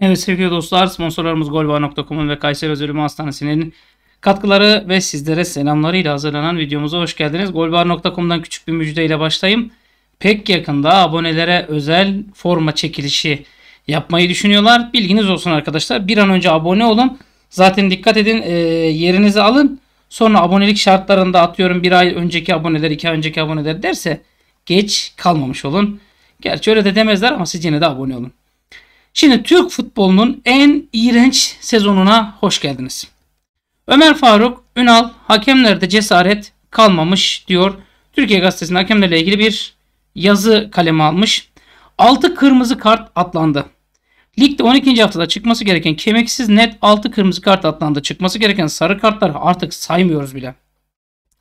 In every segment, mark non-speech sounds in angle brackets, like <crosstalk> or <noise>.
Evet sevgili dostlar sponsorlarımız golba.com'un ve Kayseri Özürümü Hastanesi'nin katkıları ve sizlere selamlarıyla hazırlanan videomuza hoş geldiniz. Golbar.com'dan küçük bir müjdeyle başlayayım. Pek yakında abonelere özel forma çekilişi yapmayı düşünüyorlar. Bilginiz olsun arkadaşlar. Bir an önce abone olun. Zaten dikkat edin e, yerinizi alın. Sonra abonelik şartlarında atıyorum bir ay önceki aboneler, iki ay önceki aboneler derse geç kalmamış olun. Gerçi öyle de demezler ama siz yine de abone olun. Şimdi Türk futbolunun en iğrenç sezonuna hoş geldiniz. Ömer Faruk Ünal hakemlerde cesaret kalmamış diyor. Türkiye Gazetesi'nin hakemlerle ilgili bir yazı kaleme almış. 6 kırmızı kart atlandı. Ligde 12. haftada çıkması gereken kemiksiz net 6 kırmızı kart atlandı. Çıkması gereken sarı kartlar artık saymıyoruz bile.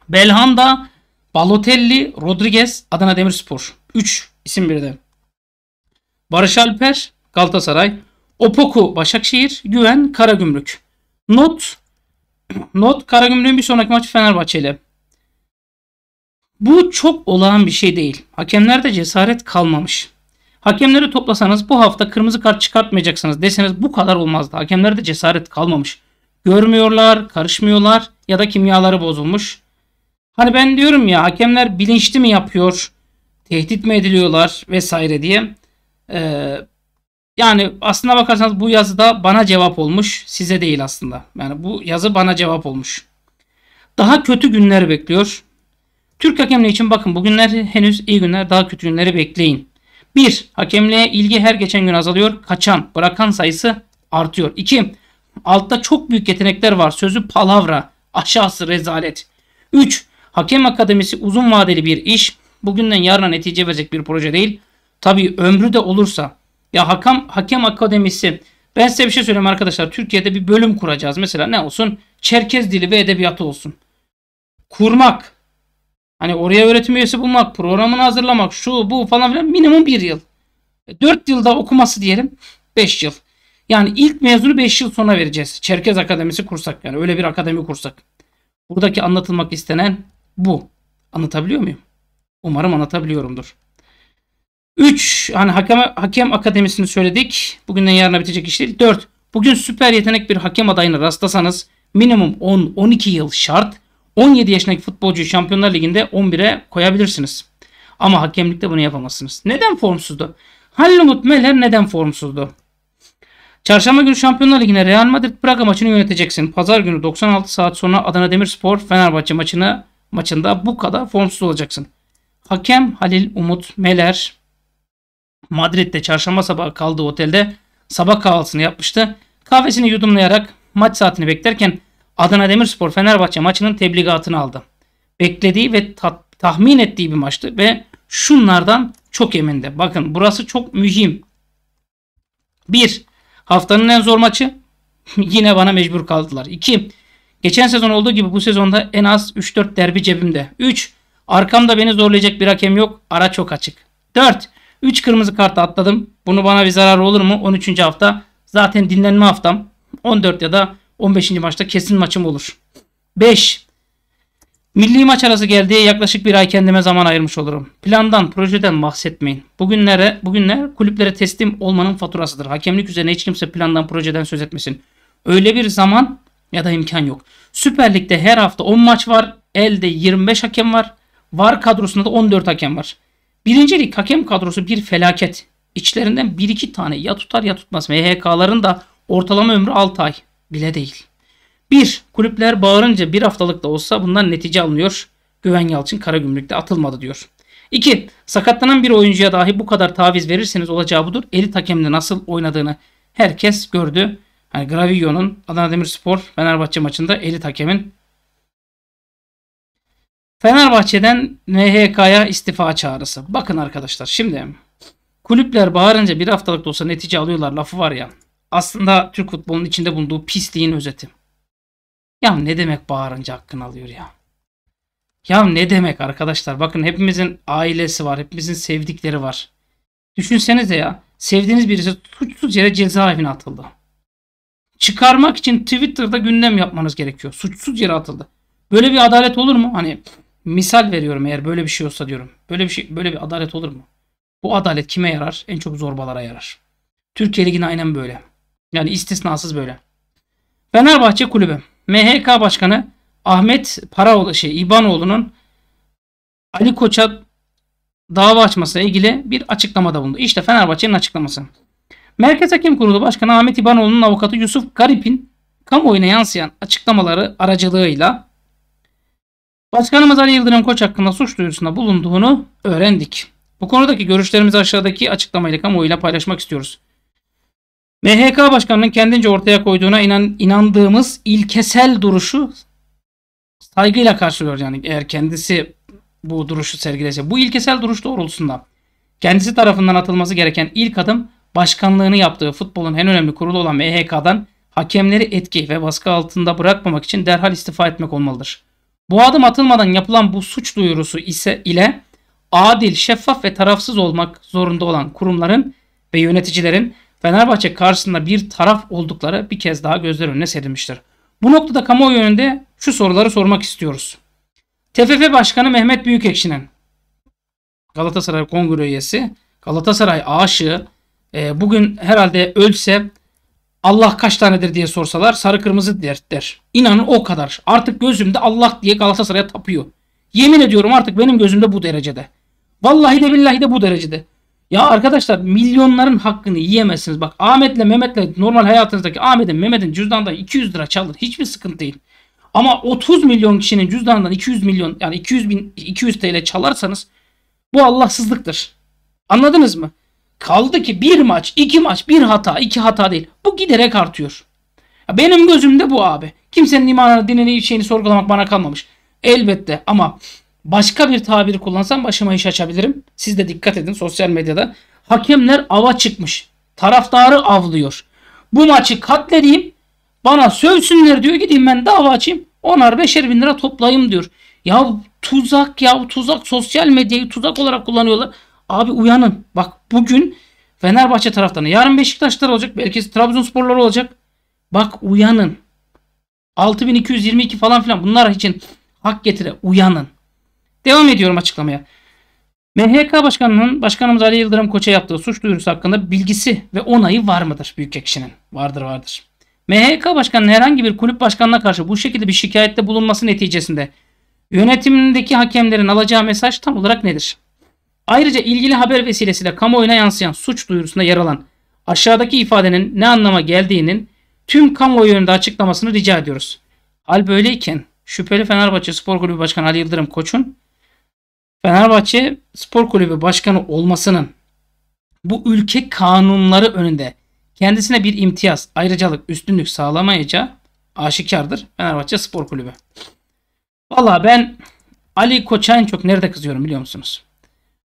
Belhanda, Balotelli, Rodriguez, Adana Demirspor. 3 isim birden. Barış Alper, Galatasaray. Opoku Başakşehir. Güven Karagümrük. Not <clears throat> Not Karagümrük'ün bir sonraki maçı Fenerbahçe ile. Bu çok olağan bir şey değil. Hakemlerde cesaret kalmamış. Hakemleri toplasanız bu hafta kırmızı kart çıkartmayacaksınız deseniz bu kadar olmazdı. Hakemlerde cesaret kalmamış. Görmüyorlar, karışmıyorlar ya da kimyaları bozulmuş. Hani ben diyorum ya hakemler bilinçli mi yapıyor, tehdit mi ediliyorlar vesaire diye. Ee, yani aslına bakarsanız bu yazı da bana cevap olmuş. Size değil aslında. Yani bu yazı bana cevap olmuş. Daha kötü günler bekliyor. Türk hakemliği için bakın bugünler henüz iyi günler daha kötü günleri bekleyin. 1. Hakemliğe ilgi her geçen gün azalıyor. Kaçan, bırakan sayısı artıyor. 2. Altta çok büyük yetenekler var. Sözü palavra. Aşağısı rezalet. 3. Hakem akademisi uzun vadeli bir iş. Bugünden yarına netice verecek bir proje değil. Tabii ömrü de olursa ya hakem, hakem akademisi. Ben size bir şey söyleyeyim arkadaşlar. Türkiye'de bir bölüm kuracağız. Mesela ne olsun? Çerkez dili ve edebiyatı olsun. Kurmak. Hani oraya öğretim üyesi bulmak, programını hazırlamak, şu bu falan filan minimum bir yıl. E, dört yılda okuması diyelim. Beş yıl. Yani ilk mezunu beş yıl sonra vereceğiz. Çerkez Akademisi kursak yani öyle bir akademi kursak. Buradaki anlatılmak istenen bu. Anlatabiliyor muyum? Umarım anlatabiliyorumdur. 3 hani hakem, hakem akademisini söyledik. Bugünden yarına bitecek iş değil. 4. Bugün süper yetenek bir hakem adayına rastlasanız minimum 10-12 yıl şart 17 yaşındaki futbolcu Şampiyonlar Ligi'nde 11'e koyabilirsiniz. Ama hakemlikte bunu yapamazsınız. Neden formsuzdu? Halil Umut Meler neden formsuzdu? Çarşamba günü Şampiyonlar Ligi'ne Real Madrid Braga maçını yöneteceksin. Pazar günü 96 saat sonra Adana Demirspor Fenerbahçe maçını maçında bu kadar formsuz olacaksın. Hakem Halil Umut Meler Madrid'de çarşamba sabahı kaldığı otelde sabah kahvaltısını yapmıştı. Kahvesini yudumlayarak maç saatini beklerken Adana Demirspor Fenerbahçe maçının tebligatını aldı. Beklediği ve ta- tahmin ettiği bir maçtı ve şunlardan çok emindi. Bakın burası çok mühim. 1. Haftanın en zor maçı <laughs> yine bana mecbur kaldılar. 2. Geçen sezon olduğu gibi bu sezonda en az 3-4 derbi cebimde. 3. Arkamda beni zorlayacak bir hakem yok. Ara çok açık. 4. 3 kırmızı kartı atladım. Bunu bana bir zarar olur mu? 13. hafta zaten dinlenme haftam. 14 ya da 15. maçta kesin maçım olur. 5. Milli maç arası geldiği yaklaşık bir ay kendime zaman ayırmış olurum. Plandan, projeden bahsetmeyin. Bugünlere, bugünler kulüplere teslim olmanın faturasıdır. Hakemlik üzerine hiç kimse plandan, projeden söz etmesin. Öyle bir zaman ya da imkan yok. Süper Lig'de her hafta 10 maç var. Elde 25 hakem var. Var kadrosunda da 14 hakem var. Birincilik hakem kadrosu bir felaket. İçlerinden bir iki tane ya tutar ya tutmaz. MHK'ların da ortalama ömrü 6 ay bile değil. bir Kulüpler bağırınca bir haftalık da olsa bundan netice alınıyor. Güven Yalçın Karagümrük'te atılmadı diyor. 2. Sakatlanan bir oyuncuya dahi bu kadar taviz verirseniz olacağı budur. Elit hakemle nasıl oynadığını herkes gördü. hani Gravio'nun Adana Demirspor Fenerbahçe maçında elit hakemin Fenerbahçe'den NHK'ya istifa çağrısı. Bakın arkadaşlar şimdi kulüpler bağırınca bir haftalık da olsa netice alıyorlar lafı var ya. Aslında Türk futbolunun içinde bulunduğu pisliğin özeti. Ya ne demek bağırınca hakkını alıyor ya. Ya ne demek arkadaşlar bakın hepimizin ailesi var hepimizin sevdikleri var. Düşünsenize ya sevdiğiniz birisi suçsuz yere cezaevine atıldı. Çıkarmak için Twitter'da gündem yapmanız gerekiyor. Suçsuz yere atıldı. Böyle bir adalet olur mu? Hani Misal veriyorum eğer böyle bir şey olsa diyorum. Böyle bir şey böyle bir adalet olur mu? Bu adalet kime yarar? En çok zorbalara yarar. Türkiye Ligi'ne aynen böyle. Yani istisnasız böyle. Fenerbahçe Kulübü. MHK Başkanı Ahmet Paraoğlu şey İbanoğlu'nun Ali Koç'a dava açmasıyla ilgili bir açıklamada bulundu. İşte Fenerbahçe'nin açıklaması. Merkez Hakem Kurulu Başkanı Ahmet İbanoğlu'nun avukatı Yusuf Garip'in kamuoyuna yansıyan açıklamaları aracılığıyla Başkanımız Ali Yıldırım Koç hakkında suç duyurusunda bulunduğunu öğrendik. Bu konudaki görüşlerimizi aşağıdaki açıklamayla kamuoyuyla paylaşmak istiyoruz. MHK Başkanı'nın kendince ortaya koyduğuna inan, inandığımız ilkesel duruşu saygıyla karşılıyor yani eğer kendisi bu duruşu sergilese. Bu ilkesel duruş doğrultusunda kendisi tarafından atılması gereken ilk adım başkanlığını yaptığı futbolun en önemli kurulu olan MHK'dan hakemleri etki ve baskı altında bırakmamak için derhal istifa etmek olmalıdır. Bu adım atılmadan yapılan bu suç duyurusu ise ile adil, şeffaf ve tarafsız olmak zorunda olan kurumların ve yöneticilerin Fenerbahçe karşısında bir taraf oldukları bir kez daha gözler önüne serilmiştir. Bu noktada kamuoyu önünde şu soruları sormak istiyoruz. TFF Başkanı Mehmet Büyükekşi'nin Galatasaray Kongre üyesi, Galatasaray aşığı, e, bugün herhalde ölse Allah kaç tanedir diye sorsalar sarı kırmızı der, der. İnanın o kadar. Artık gözümde Allah diye Galatasaray'a tapıyor. Yemin ediyorum artık benim gözümde bu derecede. Vallahi de billahi de bu derecede. Ya arkadaşlar milyonların hakkını yiyemezsiniz. Bak Ahmet'le Mehmet'le normal hayatınızdaki Ahmet'in Mehmet'in cüzdanından 200 lira çalır Hiçbir sıkıntı değil. Ama 30 milyon kişinin cüzdanından 200 milyon yani 200 bin 200 TL çalarsanız bu Allahsızlıktır. Anladınız mı? Kaldı ki bir maç, iki maç, bir hata, iki hata değil. Bu giderek artıyor. benim gözümde bu abi. Kimsenin imanını, dinini, şeyini sorgulamak bana kalmamış. Elbette ama başka bir tabiri kullansam başıma iş açabilirim. Siz de dikkat edin sosyal medyada. Hakemler ava çıkmış. Taraftarı avlıyor. Bu maçı katledeyim. Bana sövsünler diyor. Gideyim ben dava açayım. Onar beşer bin lira toplayayım diyor. Ya tuzak ya tuzak sosyal medyayı tuzak olarak kullanıyorlar. Abi uyanın. Bak bugün Fenerbahçe taraftarı. Yarın Beşiktaşlar olacak. Belki Trabzonsporlar olacak. Bak uyanın. 6222 falan filan bunlar için hak getire uyanın. Devam ediyorum açıklamaya. MHK Başkanı'nın Başkanımız Ali Yıldırım Koç'a yaptığı suç duyurusu hakkında bilgisi ve onayı var mıdır büyük ekşinin? Vardır vardır. MHK Başkanı'nın herhangi bir kulüp başkanına karşı bu şekilde bir şikayette bulunması neticesinde yönetimindeki hakemlerin alacağı mesaj tam olarak nedir? Ayrıca ilgili haber vesilesiyle kamuoyuna yansıyan suç duyurusunda yer alan aşağıdaki ifadenin ne anlama geldiğinin tüm kamuoyu önünde açıklamasını rica ediyoruz. Hal böyleyken şüpheli Fenerbahçe Spor Kulübü Başkanı Ali Yıldırım Koç'un Fenerbahçe Spor Kulübü Başkanı olmasının bu ülke kanunları önünde kendisine bir imtiyaz, ayrıcalık, üstünlük sağlamayacağı aşikardır Fenerbahçe Spor Kulübü. Valla ben Ali Koç'a en çok nerede kızıyorum biliyor musunuz?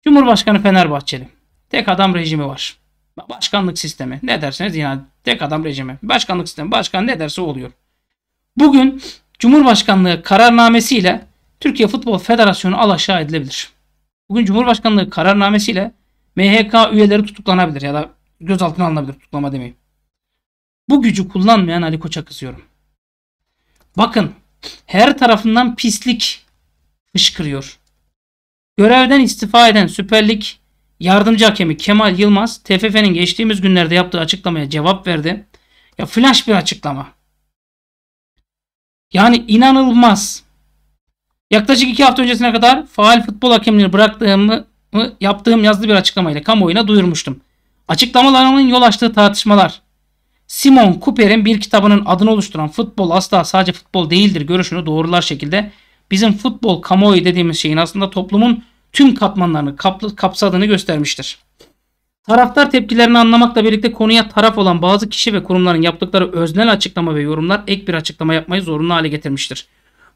Cumhurbaşkanı Fenerbahçeli. Tek adam rejimi var. Başkanlık sistemi. Ne derseniz yine tek adam rejimi. Başkanlık sistemi. Başkan ne derse oluyor. Bugün Cumhurbaşkanlığı kararnamesiyle Türkiye Futbol Federasyonu alaşağı edilebilir. Bugün Cumhurbaşkanlığı kararnamesiyle MHK üyeleri tutuklanabilir ya da gözaltına alınabilir tutuklama demeyeyim. Bu gücü kullanmayan Ali Koç'a kızıyorum. Bakın her tarafından pislik fışkırıyor. Görevden istifa eden Süper Lig yardımcı hakemi Kemal Yılmaz TFF'nin geçtiğimiz günlerde yaptığı açıklamaya cevap verdi. Ya flash bir açıklama. Yani inanılmaz. Yaklaşık iki hafta öncesine kadar faal futbol hakemliğini bıraktığımı yaptığım yazılı bir açıklamayla kamuoyuna duyurmuştum. Açıklamalarımın yol açtığı tartışmalar. Simon Cooper'in bir kitabının adını oluşturan futbol asla sadece futbol değildir görüşünü doğrular şekilde bizim futbol kamuoyu dediğimiz şeyin aslında toplumun tüm katmanlarını kaplı, kapsadığını göstermiştir. Taraftar tepkilerini anlamakla birlikte konuya taraf olan bazı kişi ve kurumların yaptıkları öznel açıklama ve yorumlar ek bir açıklama yapmayı zorunlu hale getirmiştir.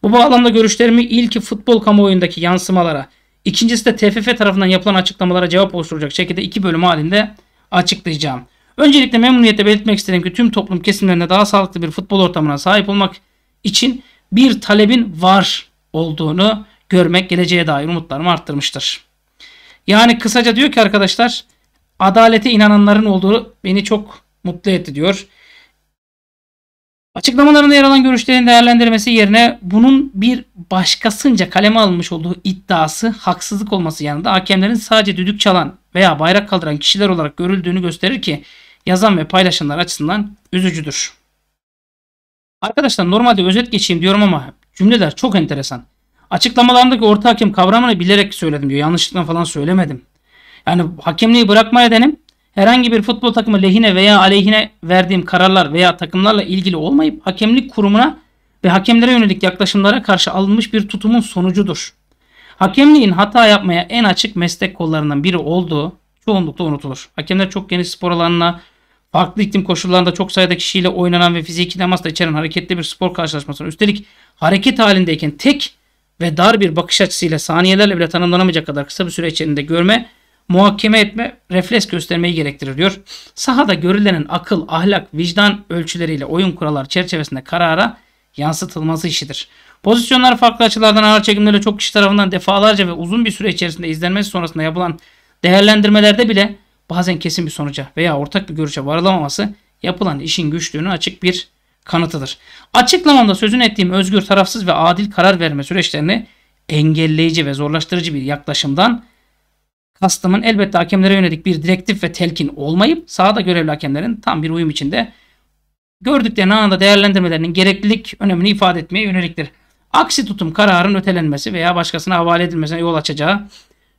Bu bağlamda görüşlerimi ilki futbol kamuoyundaki yansımalara, ikincisi de TFF tarafından yapılan açıklamalara cevap oluşturacak şekilde iki bölüm halinde açıklayacağım. Öncelikle memnuniyetle belirtmek isterim ki tüm toplum kesimlerine daha sağlıklı bir futbol ortamına sahip olmak için bir talebin var olduğunu görmek geleceğe dair umutlarımı arttırmıştır. Yani kısaca diyor ki arkadaşlar adalete inananların olduğu beni çok mutlu etti diyor. Açıklamalarında yer alan görüşlerin değerlendirmesi yerine bunun bir başkasınca kaleme almış olduğu iddiası haksızlık olması yanında hakemlerin sadece düdük çalan veya bayrak kaldıran kişiler olarak görüldüğünü gösterir ki yazan ve paylaşanlar açısından üzücüdür. Arkadaşlar normalde özet geçeyim diyorum ama cümleler çok enteresan. Açıklamalarındaki orta hakem kavramını bilerek söyledim diyor. Yanlışlıkla falan söylemedim. Yani hakemliği bırakmaya denim herhangi bir futbol takımı lehine veya aleyhine verdiğim kararlar veya takımlarla ilgili olmayıp hakemlik kurumuna ve hakemlere yönelik yaklaşımlara karşı alınmış bir tutumun sonucudur. Hakemliğin hata yapmaya en açık meslek kollarından biri olduğu çoğunlukla unutulur. Hakemler çok geniş spor alanına, farklı iklim koşullarında çok sayıda kişiyle oynanan ve fiziki temas içeren hareketli bir spor karşılaşmasına üstelik hareket halindeyken tek ve dar bir bakış açısıyla saniyelerle bile tanımlanamayacak kadar kısa bir süre içerisinde görme, muhakeme etme, refleks göstermeyi gerektirir diyor. Sahada görülenin akıl, ahlak, vicdan ölçüleriyle oyun kuralları çerçevesinde karara yansıtılması işidir. Pozisyonlar farklı açılardan ağır çekimlerle çok kişi tarafından defalarca ve uzun bir süre içerisinde izlenmesi sonrasında yapılan değerlendirmelerde bile bazen kesin bir sonuca veya ortak bir görüşe varılamaması yapılan işin güçlüğünü açık bir kanıtıdır. Açıklamamda sözünü ettiğim özgür, tarafsız ve adil karar verme süreçlerini engelleyici ve zorlaştırıcı bir yaklaşımdan kastımın elbette hakemlere yönelik bir direktif ve telkin olmayıp sahada görevli hakemlerin tam bir uyum içinde gördüklerini anında değerlendirmelerinin gereklilik önemini ifade etmeye yöneliktir. Aksi tutum kararın ötelenmesi veya başkasına havale edilmesine yol açacağı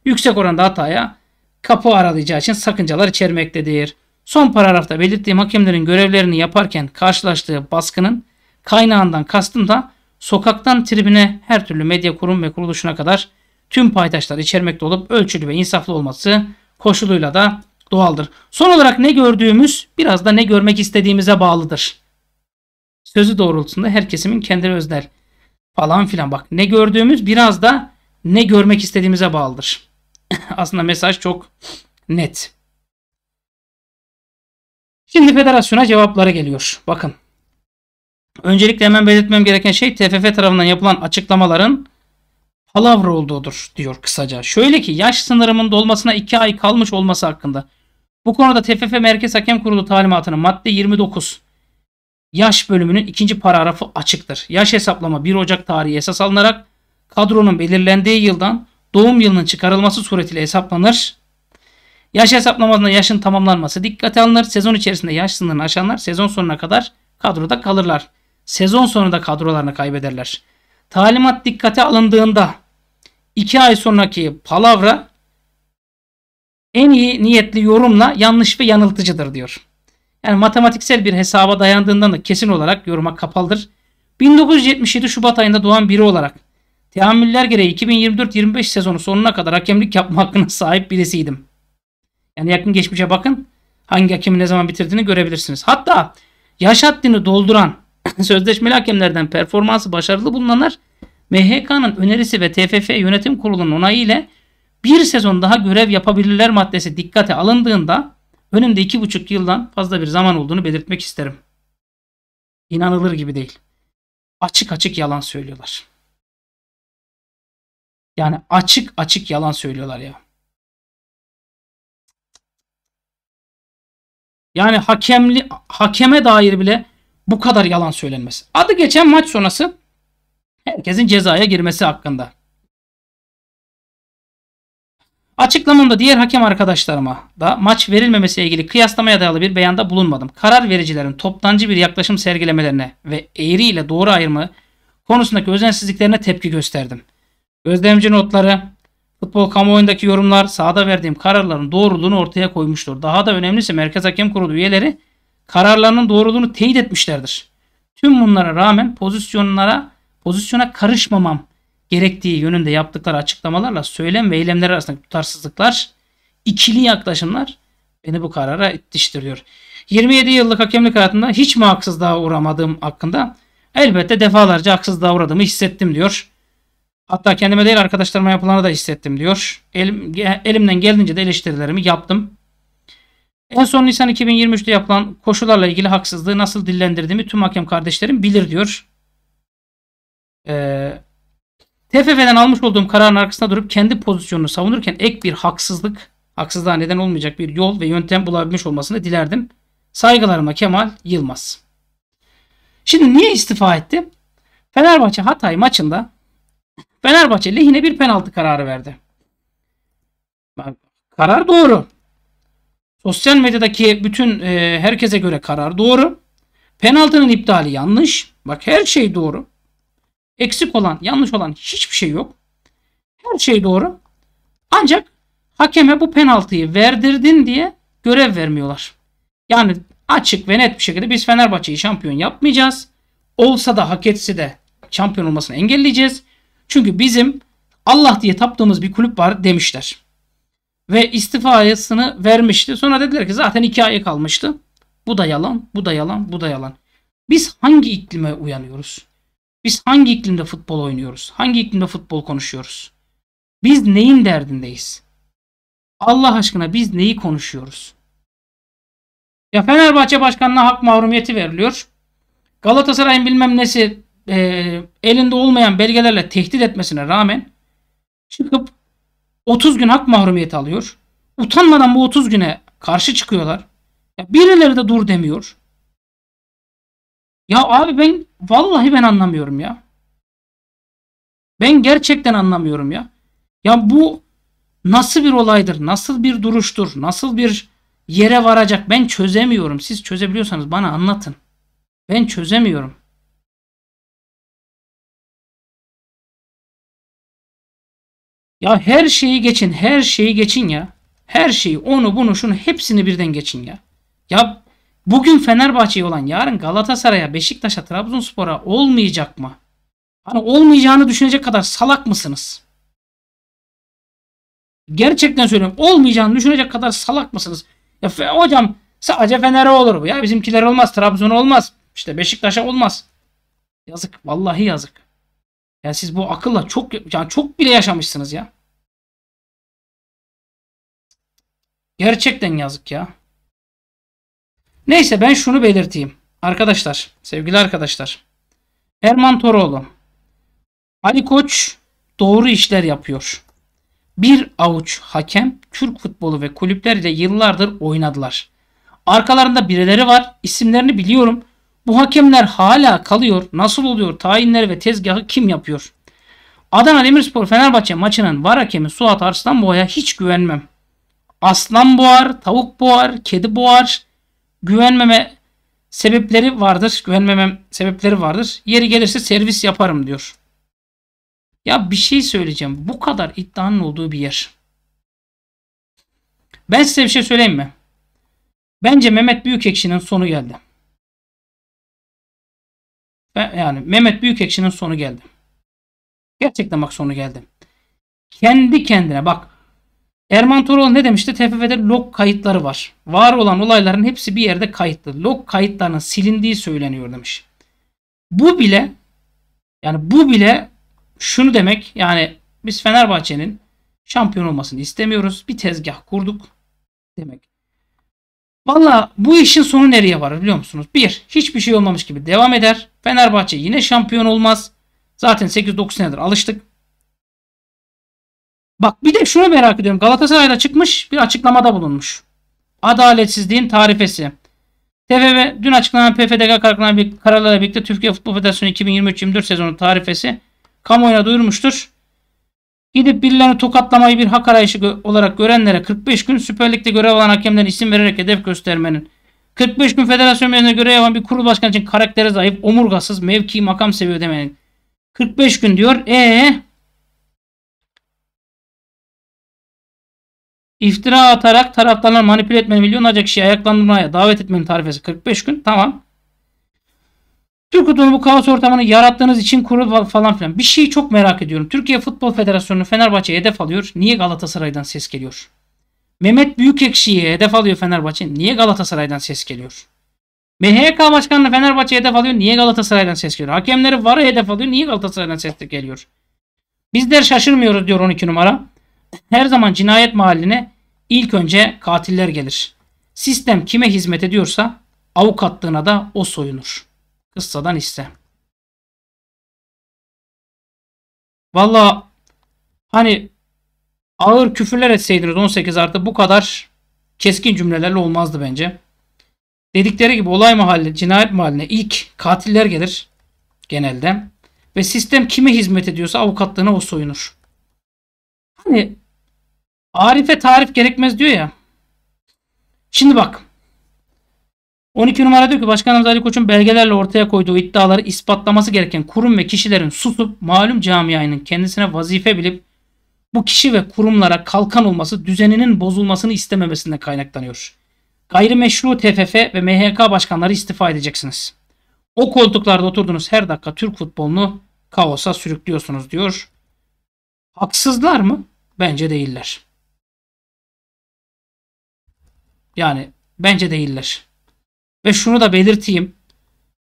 yüksek oranda hataya kapı aralayacağı için sakıncalar içermektedir. Son paragrafta belirttiğim hakemlerin görevlerini yaparken karşılaştığı baskının kaynağından kastım da sokaktan tribüne her türlü medya kurum ve kuruluşuna kadar tüm paydaşlar içermekte olup ölçülü ve insaflı olması koşuluyla da doğaldır. Son olarak ne gördüğümüz biraz da ne görmek istediğimize bağlıdır. Sözü doğrultusunda her kesimin kendine öznel falan filan. Bak ne gördüğümüz biraz da ne görmek istediğimize bağlıdır. <coughs> Aslında mesaj çok net. Şimdi federasyona cevaplara geliyor. Bakın. Öncelikle hemen belirtmem gereken şey TFF tarafından yapılan açıklamaların palavra olduğudur diyor kısaca. Şöyle ki yaş sınırımın dolmasına 2 ay kalmış olması hakkında. Bu konuda TFF Merkez Hakem Kurulu talimatının madde 29 yaş bölümünün ikinci paragrafı açıktır. Yaş hesaplama 1 Ocak tarihi esas alınarak kadronun belirlendiği yıldan doğum yılının çıkarılması suretiyle hesaplanır Yaş hesaplamasında yaşın tamamlanması dikkate alınır. Sezon içerisinde yaş sınırını aşanlar sezon sonuna kadar kadroda kalırlar. Sezon sonunda kadrolarını kaybederler. Talimat dikkate alındığında 2 ay sonraki palavra en iyi niyetli yorumla yanlış ve yanıltıcıdır diyor. Yani matematiksel bir hesaba dayandığından da kesin olarak yoruma kapalıdır. 1977 Şubat ayında doğan biri olarak teamüller gereği 2024-25 sezonu sonuna kadar hakemlik yapma hakkına sahip birisiydim. Yani yakın geçmişe bakın. Hangi hakemi ne zaman bitirdiğini görebilirsiniz. Hatta yaş haddini dolduran <laughs> sözleşmeli hakemlerden performansı başarılı bulunanlar MHK'nın önerisi ve TFF yönetim kurulunun onayı ile bir sezon daha görev yapabilirler maddesi dikkate alındığında önümde 2,5 yıldan fazla bir zaman olduğunu belirtmek isterim. İnanılır gibi değil. Açık açık yalan söylüyorlar. Yani açık açık yalan söylüyorlar ya. Yani hakemli hakeme dair bile bu kadar yalan söylenmesi. Adı geçen maç sonrası herkesin cezaya girmesi hakkında. Açıklamamda diğer hakem arkadaşlarıma da maç verilmemesiyle ilgili kıyaslamaya dayalı bir beyanda bulunmadım. Karar vericilerin toptancı bir yaklaşım sergilemelerine ve eğri ile doğru ayrımı konusundaki özensizliklerine tepki gösterdim. Gözlemci notları, Futbol kamuoyundaki yorumlar sahada verdiğim kararların doğruluğunu ortaya koymuştur. Daha da önemlisi Merkez Hakem Kurulu üyeleri kararlarının doğruluğunu teyit etmişlerdir. Tüm bunlara rağmen pozisyonlara pozisyona karışmamam gerektiği yönünde yaptıkları açıklamalarla söylem ve eylemler arasındaki tutarsızlıklar, ikili yaklaşımlar beni bu karara ittiştiriyor. 27 yıllık hakemlik hayatında hiç mi haksızlığa uğramadığım hakkında elbette defalarca haksızlığa uğradığımı hissettim diyor. Hatta kendime değil arkadaşlarıma yapılanı da hissettim diyor. Elim, elimden geldiğince de eleştirilerimi yaptım. En son Nisan 2023'te yapılan koşularla ilgili haksızlığı nasıl dillendirdiğimi tüm hakem kardeşlerim bilir diyor. Ee, TFF'den almış olduğum kararın arkasında durup kendi pozisyonunu savunurken ek bir haksızlık, haksızlığa neden olmayacak bir yol ve yöntem bulabilmiş olmasını dilerdim. Saygılarıma Kemal Yılmaz. Şimdi niye istifa etti? Fenerbahçe Hatay maçında Fenerbahçe lehine bir penaltı kararı verdi. Karar doğru. Sosyal medyadaki bütün e, herkese göre karar doğru. Penaltının iptali yanlış. Bak her şey doğru. Eksik olan, yanlış olan hiçbir şey yok. Her şey doğru. Ancak hakeme bu penaltıyı verdirdin diye görev vermiyorlar. Yani açık ve net bir şekilde biz Fenerbahçe'yi şampiyon yapmayacağız. Olsa da hak etse de şampiyon olmasını engelleyeceğiz. Çünkü bizim Allah diye taptığımız bir kulüp var demişler. Ve istifasını vermişti. Sonra dediler ki zaten iki ay kalmıştı. Bu da yalan, bu da yalan, bu da yalan. Biz hangi iklime uyanıyoruz? Biz hangi iklimde futbol oynuyoruz? Hangi iklimde futbol konuşuyoruz? Biz neyin derdindeyiz? Allah aşkına biz neyi konuşuyoruz? Ya Fenerbahçe Başkanı'na hak mahrumiyeti veriliyor. Galatasaray'ın bilmem nesi e, elinde olmayan belgelerle tehdit etmesine rağmen çıkıp 30 gün hak mahrumiyeti alıyor. Utanmadan bu 30 güne karşı çıkıyorlar. Ya birileri de dur demiyor. Ya abi ben vallahi ben anlamıyorum ya. Ben gerçekten anlamıyorum ya. Ya bu nasıl bir olaydır? Nasıl bir duruştur? Nasıl bir yere varacak? Ben çözemiyorum. Siz çözebiliyorsanız bana anlatın. Ben çözemiyorum. Ya her şeyi geçin, her şeyi geçin ya. Her şeyi, onu, bunu, şunu hepsini birden geçin ya. Ya bugün Fenerbahçe'ye olan yarın Galatasaray'a, Beşiktaş'a, Trabzonspor'a olmayacak mı? Hani olmayacağını düşünecek kadar salak mısınız? Gerçekten söylüyorum. Olmayacağını düşünecek kadar salak mısınız? Ya fe, hocam sadece Fener'e olur bu ya. Bizimkiler olmaz. Trabzon olmaz. İşte Beşiktaş'a olmaz. Yazık. Vallahi yazık. Yani siz bu akılla çok yani çok bile yaşamışsınız ya. Gerçekten yazık ya. Neyse ben şunu belirteyim. Arkadaşlar, sevgili arkadaşlar. Erman Toroğlu. Ali Koç doğru işler yapıyor. Bir avuç hakem Türk futbolu ve kulüpleriyle yıllardır oynadılar. Arkalarında birileri var. İsimlerini biliyorum. Bu hakemler hala kalıyor. Nasıl oluyor? Tayinleri ve tezgahı kim yapıyor? Adana Demirspor Fenerbahçe maçının var hakemi Suat Arslanboğa'ya hiç güvenmem. Aslan boğar, tavuk boğar, kedi boğar. Güvenmeme sebepleri vardır. Güvenmemem sebepleri vardır. Yeri gelirse servis yaparım diyor. Ya bir şey söyleyeceğim. Bu kadar iddianın olduğu bir yer. Ben size bir şey söyleyeyim mi? Bence Mehmet Büyükekşi'nin sonu geldi yani Mehmet Büyükekşi'nin sonu geldi. Gerçekten bak sonu geldi. Kendi kendine bak. Erman Toroğlu ne demişti? TFF'de log kayıtları var. Var olan olayların hepsi bir yerde kayıtlı. Log kayıtlarının silindiği söyleniyor demiş. Bu bile yani bu bile şunu demek yani biz Fenerbahçe'nin şampiyon olmasını istemiyoruz. Bir tezgah kurduk demek. Valla bu işin sonu nereye varır biliyor musunuz? Bir, hiçbir şey olmamış gibi devam eder. Fenerbahçe yine şampiyon olmaz. Zaten 8-9 senedir alıştık. Bak bir de şunu merak ediyorum. Galatasaray'da çıkmış bir açıklamada bulunmuş. Adaletsizliğin tarifesi. TFF dün açıklanan PFDK kararlarıyla birlikte Türkiye Futbol Federasyonu 2023-24 sezonu tarifesi kamuoyuna duyurmuştur. Gidip birilerini tokatlamayı bir hak arayışı olarak görenlere 45 gün Süper Lig'de görev alan hakemden isim vererek hedef göstermenin 45 gün federasyon meclisinde görev yapan bir kurul başkanı için karaktere zayıf, omurgasız, mevki, makam seviyor demenin. 45 gün diyor. E iftira atarak taraftarları manipüle etmenin milyonlarca kişiyi ayaklandırmaya davet etmenin tarifesi 45 gün. Tamam. Türk futbolunu bu kaos ortamını yarattığınız için kurul falan filan. Bir şeyi çok merak ediyorum. Türkiye Futbol Federasyonu Fenerbahçe hedef alıyor. Niye Galatasaray'dan ses geliyor? Mehmet Büyükekşi'yi hedef alıyor Fenerbahçe. Niye Galatasaray'dan ses geliyor? MHK başkanını Fenerbahçe hedef alıyor. Niye Galatasaray'dan ses geliyor? Hakemleri VAR'ı hedef alıyor. Niye Galatasaray'dan ses geliyor? Bizler şaşırmıyoruz diyor 12 numara. Her zaman cinayet mahalline ilk önce katiller gelir. Sistem kime hizmet ediyorsa avukatlığına da o soyunur. Kıssadan hisse. Valla hani ağır küfürler etseydiniz 18 artı bu kadar keskin cümlelerle olmazdı bence. Dedikleri gibi olay mahalle, cinayet mahalline ilk katiller gelir genelde. Ve sistem kime hizmet ediyorsa avukatlığına o soyunur. Hani Arife tarif gerekmez diyor ya. Şimdi bak 12 numara diyor ki Başkanımız Ali Koç'un belgelerle ortaya koyduğu iddiaları ispatlaması gereken kurum ve kişilerin susup malum camianın kendisine vazife bilip bu kişi ve kurumlara kalkan olması düzeninin bozulmasını istememesinden kaynaklanıyor. Gayrimeşru TFF ve MHK başkanları istifa edeceksiniz. O koltuklarda oturduğunuz her dakika Türk futbolunu kaosa sürüklüyorsunuz diyor. Haksızlar mı? Bence değiller. Yani bence değiller. Ve şunu da belirteyim.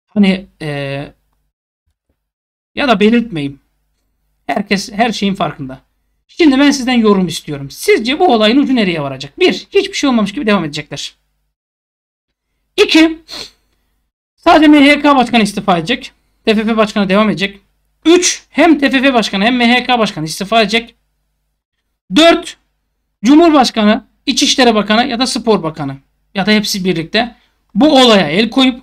Hani ee, ya da belirtmeyeyim. Herkes her şeyin farkında. Şimdi ben sizden yorum istiyorum. Sizce bu olayın ucu nereye varacak? Bir, hiçbir şey olmamış gibi devam edecekler. İki, sadece MHK başkanı istifa edecek. TFF başkanı devam edecek. Üç, hem TFF başkanı hem MHK başkanı istifa edecek. Dört, Cumhurbaşkanı, İçişleri Bakanı ya da Spor Bakanı ya da hepsi birlikte bu olaya el koyup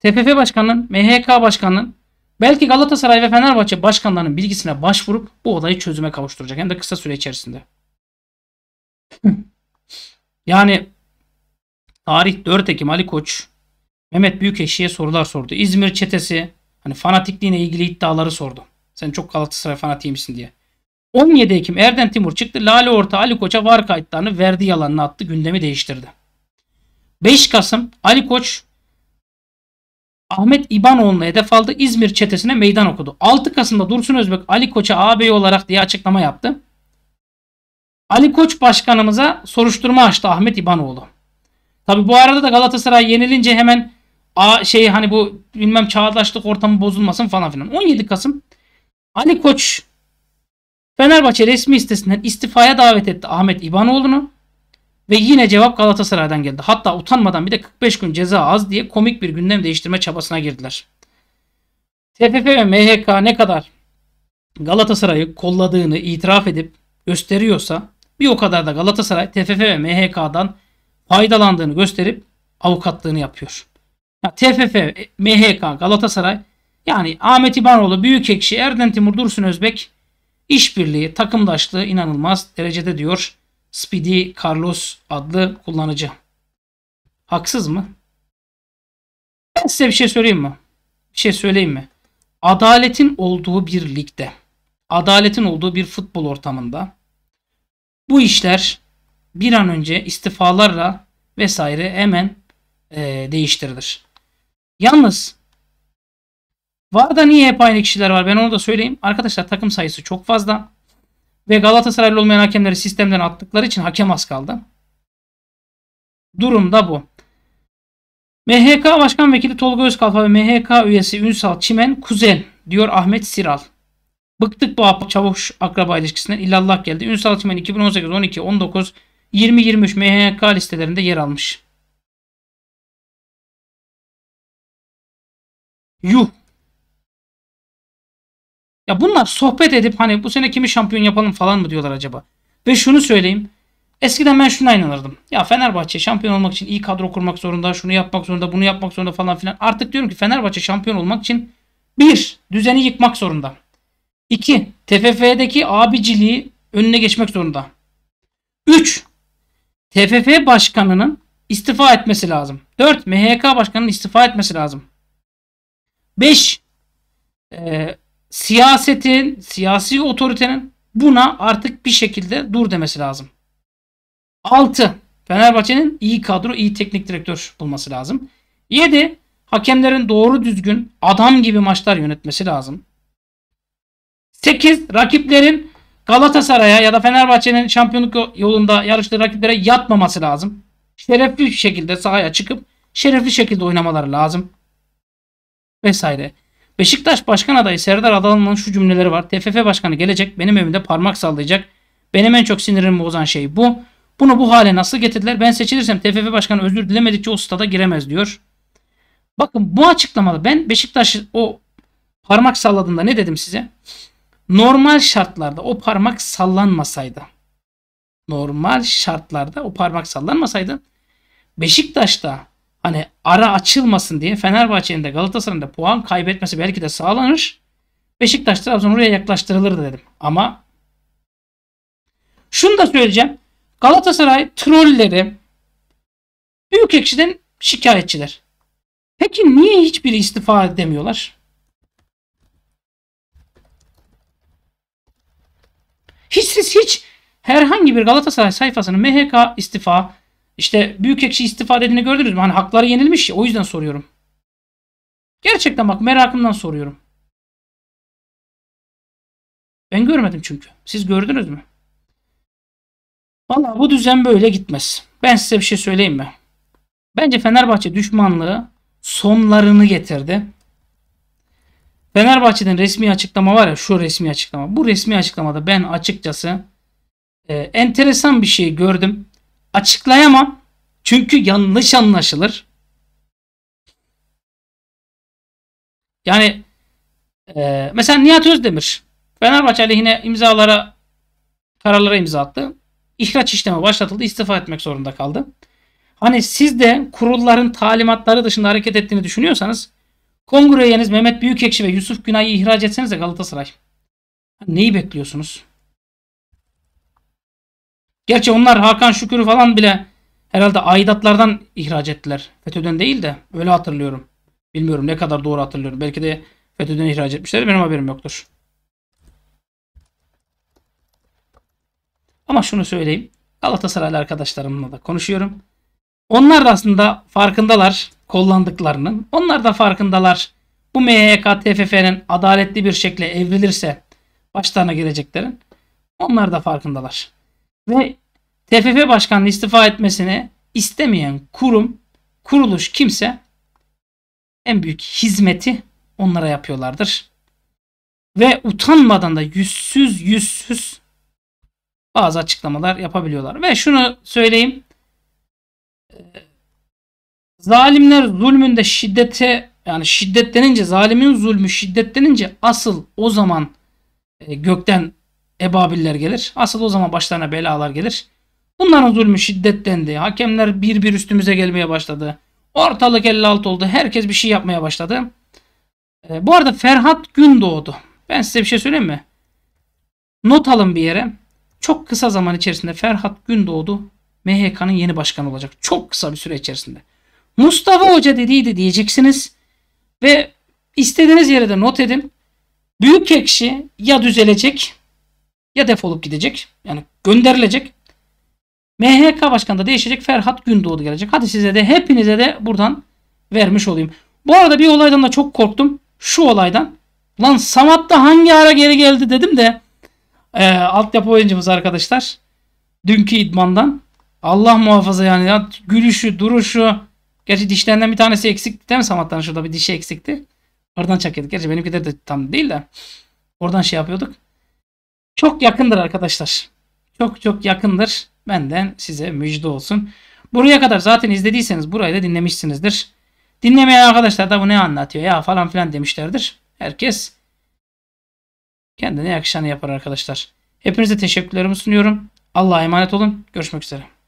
TFF başkanının, MHK başkanının belki Galatasaray ve Fenerbahçe başkanlarının bilgisine başvurup bu olayı çözüme kavuşturacak. Hem de kısa süre içerisinde. <laughs> yani tarih 4 Ekim Ali Koç Mehmet Büyükeşi'ye sorular sordu. İzmir çetesi hani fanatikliğine ilgili iddiaları sordu. Sen çok Galatasaray fanatiymişsin diye. 17 Ekim Erden Timur çıktı. Lale Orta Ali Koç'a var kayıtlarını verdi yalanını attı. Gündemi değiştirdi. 5 Kasım Ali Koç Ahmet İbanoğlu'na hedef aldı. İzmir çetesine meydan okudu. 6 Kasım'da Dursun Özbek Ali Koç'a ağabey olarak diye açıklama yaptı. Ali Koç başkanımıza soruşturma açtı Ahmet İbanoğlu. Tabi bu arada da Galatasaray yenilince hemen a şey hani bu bilmem çağdaşlık ortamı bozulmasın falan filan. 17 Kasım Ali Koç Fenerbahçe resmi istesinden istifaya davet etti Ahmet İbanoğlu'nu. Ve yine cevap Galatasaray'dan geldi. Hatta utanmadan bir de 45 gün ceza az diye komik bir gündem değiştirme çabasına girdiler. TFF ve MHK ne kadar Galatasaray'ı kolladığını itiraf edip gösteriyorsa bir o kadar da Galatasaray TFF ve MHK'dan faydalandığını gösterip avukatlığını yapıyor. Ya, TFF, MHK, Galatasaray yani Ahmet İbanoğlu, büyük ekşi, Erden Timur, Dursun Özbek İşbirliği, takımdaşlığı inanılmaz derecede diyor Speedy Carlos adlı kullanıcı. Haksız mı? Ben size bir şey söyleyeyim mi? Bir şey söyleyeyim mi? Adaletin olduğu bir ligde, adaletin olduğu bir futbol ortamında bu işler bir an önce istifalarla vesaire hemen e, değiştirilir. Yalnız Var da niye hep aynı kişiler var? Ben onu da söyleyeyim. Arkadaşlar takım sayısı çok fazla. Ve Galatasaraylı olmayan hakemleri sistemden attıkları için hakem az kaldı. Durum da bu. MHK Başkan Vekili Tolga Özkalfa ve MHK üyesi Ünsal Çimen Kuzel diyor Ahmet Siral. Bıktık bu çavuş akraba ilişkisinden illallah geldi. Ünsal Çimen 2018, 12, 19, 20, 23 MHK listelerinde yer almış. Yuh ya bunlar sohbet edip hani bu sene kimi şampiyon yapalım falan mı diyorlar acaba? Ve şunu söyleyeyim. Eskiden ben şuna inanırdım. Ya Fenerbahçe şampiyon olmak için iyi kadro kurmak zorunda, şunu yapmak zorunda, bunu yapmak zorunda falan filan. Artık diyorum ki Fenerbahçe şampiyon olmak için bir, düzeni yıkmak zorunda. İki, TFF'deki abiciliği önüne geçmek zorunda. Üç, TFF başkanının istifa etmesi lazım. Dört, MHK başkanının istifa etmesi lazım. Beş, siyasetin, siyasi otoritenin buna artık bir şekilde dur demesi lazım. 6. Fenerbahçe'nin iyi kadro, iyi teknik direktör bulması lazım. 7. Hakemlerin doğru düzgün adam gibi maçlar yönetmesi lazım. 8. Rakiplerin Galatasaray'a ya da Fenerbahçe'nin şampiyonluk yolunda yarıştığı rakiplere yatmaması lazım. Şerefli şekilde sahaya çıkıp şerefli şekilde oynamaları lazım. Vesaire. Beşiktaş Başkan Adayı Serdar Adalı'nın şu cümleleri var. TFF Başkanı gelecek benim evimde parmak sallayacak. Benim en çok sinirimi bozan şey bu. Bunu bu hale nasıl getirdiler? Ben seçilirsem TFF Başkanı özür dilemedikçe o stada giremez diyor. Bakın bu açıklamada ben Beşiktaş o parmak salladığında ne dedim size? Normal şartlarda o parmak sallanmasaydı. Normal şartlarda o parmak sallanmasaydı Beşiktaş'ta hani ara açılmasın diye Fenerbahçe'nin de Galatasaray'ın da puan kaybetmesi belki de sağlanır. Beşiktaş Trabzon oraya yaklaştırılırdı dedim. Ama şunu da söyleyeceğim. Galatasaray trolleri büyük ekşiden şikayetçiler. Peki niye hiçbiri istifa edemiyorlar? Hiç siz hiç herhangi bir Galatasaray sayfasının MHK istifa işte büyük ekşi istifadedini gördünüz mü? Hani hakları yenilmiş ya o yüzden soruyorum. Gerçekten bak merakımdan soruyorum. Ben görmedim çünkü. Siz gördünüz mü? Valla bu düzen böyle gitmez. Ben size bir şey söyleyeyim mi? Bence Fenerbahçe düşmanlığı sonlarını getirdi. Fenerbahçe'den resmi açıklama var ya şu resmi açıklama. Bu resmi açıklamada ben açıkçası e, enteresan bir şey gördüm. Açıklayamam. Çünkü yanlış anlaşılır. Yani e, mesela Nihat Özdemir Fenerbahçe aleyhine imzalara kararlara imza attı. İhraç işlemi başlatıldı. istifa etmek zorunda kaldı. Hani siz de kurulların talimatları dışında hareket ettiğini düşünüyorsanız kongre üyeniz Mehmet Büyükekşi ve Yusuf Günay'ı ihraç etseniz de Galatasaray. Neyi bekliyorsunuz? Gerçi onlar Hakan Şükür'ü falan bile herhalde aidatlardan ihraç ettiler. FETÖ'den değil de öyle hatırlıyorum. Bilmiyorum ne kadar doğru hatırlıyorum. Belki de FETÖ'den ihraç etmişler benim haberim yoktur. Ama şunu söyleyeyim. Galatasaraylı arkadaşlarımla da konuşuyorum. Onlar da aslında farkındalar kullandıklarının. Onlar da farkındalar bu MHK TFF'nin adaletli bir şekle evrilirse başlarına geleceklerin. Onlar da farkındalar. Ve TFF başkanının istifa etmesini istemeyen kurum, kuruluş kimse en büyük hizmeti onlara yapıyorlardır. Ve utanmadan da yüzsüz yüzsüz bazı açıklamalar yapabiliyorlar. Ve şunu söyleyeyim. Ee, zalimler zulmünde şiddete yani şiddet zalimin zulmü şiddet asıl o zaman e, gökten ebabiller gelir. Asıl o zaman başlarına belalar gelir. Bunların zulmü şiddetlendi. Hakemler bir bir üstümüze gelmeye başladı. Ortalık 56 oldu. Herkes bir şey yapmaya başladı. E, bu arada Ferhat gün doğdu. Ben size bir şey söyleyeyim mi? Not alın bir yere. Çok kısa zaman içerisinde Ferhat Gün doğdu. MHK'nın yeni başkanı olacak. Çok kısa bir süre içerisinde. Mustafa Hoca dediydi diyeceksiniz. Ve istediğiniz yere de not edin. Büyük ekşi ya düzelecek ya defolup gidecek. Yani gönderilecek. MHK başkanı da değişecek. Ferhat Gündoğdu gelecek. Hadi size de hepinize de buradan vermiş olayım. Bu arada bir olaydan da çok korktum. Şu olaydan. Lan Samat da hangi ara geri geldi dedim de e, altyapı oyuncumuz arkadaşlar. Dünkü idmandan. Allah muhafaza yani ya, gülüşü, duruşu. Gerçi dişlerinden bir tanesi eksikti değil mi Samat'tan şurada bir dişi eksikti. Oradan çakıyorduk. Gerçi benimkiler de tam değil de. Oradan şey yapıyorduk. Çok yakındır arkadaşlar. Çok çok yakındır. Benden size müjde olsun. Buraya kadar zaten izlediyseniz burayı da dinlemişsinizdir. Dinlemeyen arkadaşlar da bu ne anlatıyor ya falan filan demişlerdir. Herkes kendine yakışanı yapar arkadaşlar. Hepinize teşekkürlerimi sunuyorum. Allah'a emanet olun. Görüşmek üzere.